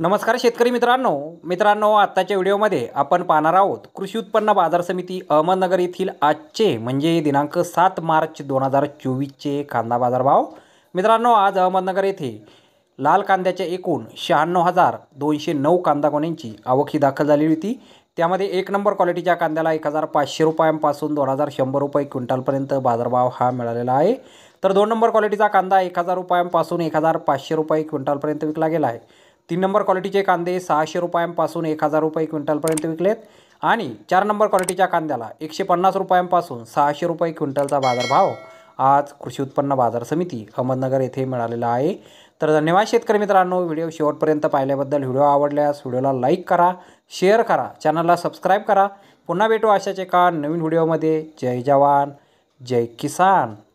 नमस्कार शेतकरी मित्रांनो मित्रांनो आत्ताच्या व्हिडिओमध्ये आपण पाहणार आहोत कृषी उत्पन्न बाजार समिती अहमदनगर येथील आजचे म्हणजे दिनांक सात मार्च दोन हजार चोवीसचे कांदा बाजारभाव मित्रांनो आज अहमदनगर येथे लाल कांद्याच्या एकूण शहाण्णव हजार दोनशे नऊ कांदा कोण्यांची आवक ही दाखल झालेली होती त्यामध्ये एक नंबर क्वालिटीच्या कांद्याला एक हजार पाचशे रुपयांपासून दोन हजार शंभर रुपये क्विंटलपर्यंत बाजारभाव हा मिळालेला आहे तर दोन नंबर क्वालिटीचा कांदा एक हजार रुपयांपासून एक हजार पाचशे रुपये क्विंटलपर्यंत विकला गेला आहे तीन नंबर क्वालिटीचे कांदे सहाशे रुपयांपासून एक हजार रुपये क्विंटलपर्यंत विकलेत आणि चार नंबर क्वालिटीच्या कांद्याला एकशे पन्नास रुपयांपासून सहाशे रुपये क्विंटलचा बाजारभाव आज कृषी उत्पन्न बाजार समिती अहमदनगर येथे मिळालेला आहे तर धन्यवाद शेतकरी मित्रांनो व्हिडिओ शेवटपर्यंत पाहिल्याबद्दल व्हिडिओ आवडल्यास व्हिडिओला लाईक करा शेअर करा चॅनलला सबस्क्राईब करा पुन्हा भेटू अशाच एका नवीन व्हिडिओमध्ये जय जवान जय किसान